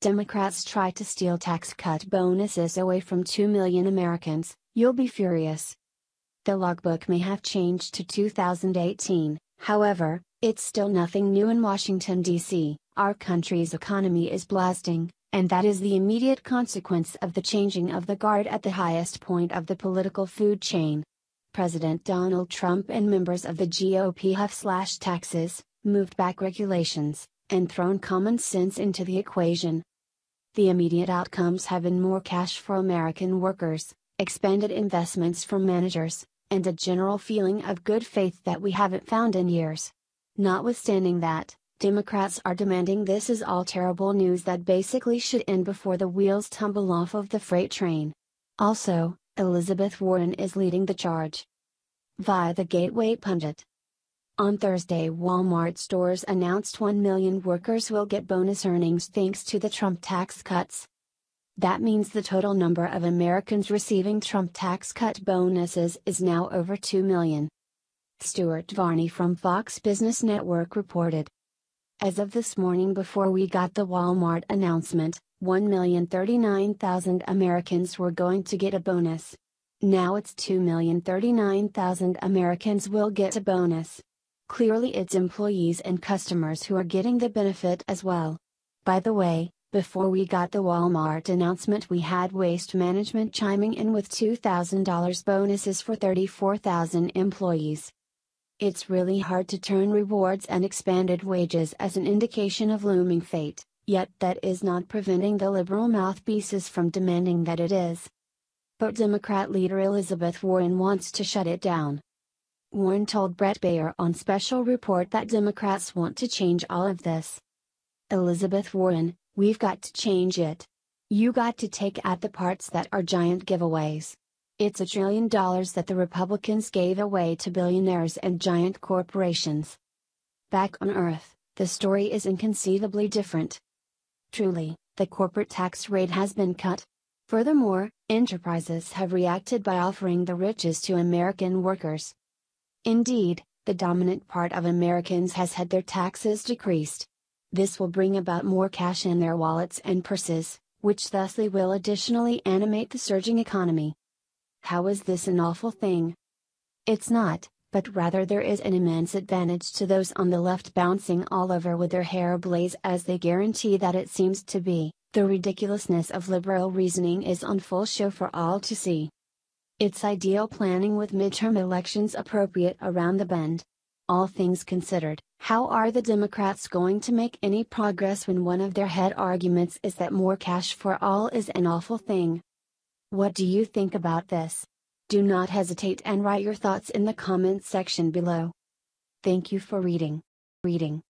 Democrats try to steal tax cut bonuses away from 2 million Americans, you'll be furious. The logbook may have changed to 2018, however, it's still nothing new in Washington, D.C. Our country's economy is blasting, and that is the immediate consequence of the changing of the guard at the highest point of the political food chain. President Donald Trump and members of the GOP have slashed taxes, moved back regulations, and thrown common sense into the equation. The immediate outcomes have been more cash for American workers, expanded investments from managers, and a general feeling of good faith that we haven't found in years. Notwithstanding that, Democrats are demanding this is all terrible news that basically should end before the wheels tumble off of the freight train. Also, Elizabeth Warren is leading the charge. Via the Gateway Pundit on Thursday, Walmart stores announced 1 million workers will get bonus earnings thanks to the Trump tax cuts. That means the total number of Americans receiving Trump tax cut bonuses is now over 2 million. Stuart Varney from Fox Business Network reported. As of this morning, before we got the Walmart announcement, 1,039,000 Americans were going to get a bonus. Now it's 2,039,000 Americans will get a bonus clearly it's employees and customers who are getting the benefit as well. By the way, before we got the Walmart announcement, we had waste management chiming in with $2,000 bonuses for 34,000 employees. It's really hard to turn rewards and expanded wages as an indication of looming fate, yet that is not preventing the liberal mouthpieces from demanding that it is. But Democrat leader Elizabeth Warren wants to shut it down. Warren told Brett Bayer on special report that Democrats want to change all of this. Elizabeth Warren, we've got to change it. You got to take out the parts that are giant giveaways. It's a trillion dollars that the Republicans gave away to billionaires and giant corporations. Back on Earth, the story is inconceivably different. Truly, the corporate tax rate has been cut. Furthermore, enterprises have reacted by offering the riches to American workers. Indeed, the dominant part of Americans has had their taxes decreased. This will bring about more cash in their wallets and purses, which thusly will additionally animate the surging economy. How is this an awful thing? It's not, but rather there is an immense advantage to those on the left bouncing all over with their hair ablaze as they guarantee that it seems to be, the ridiculousness of liberal reasoning is on full show for all to see. It's ideal planning with midterm elections appropriate around the bend. All things considered, how are the Democrats going to make any progress when one of their head arguments is that more cash for all is an awful thing? What do you think about this? Do not hesitate and write your thoughts in the comments section below. Thank you for reading. Reading.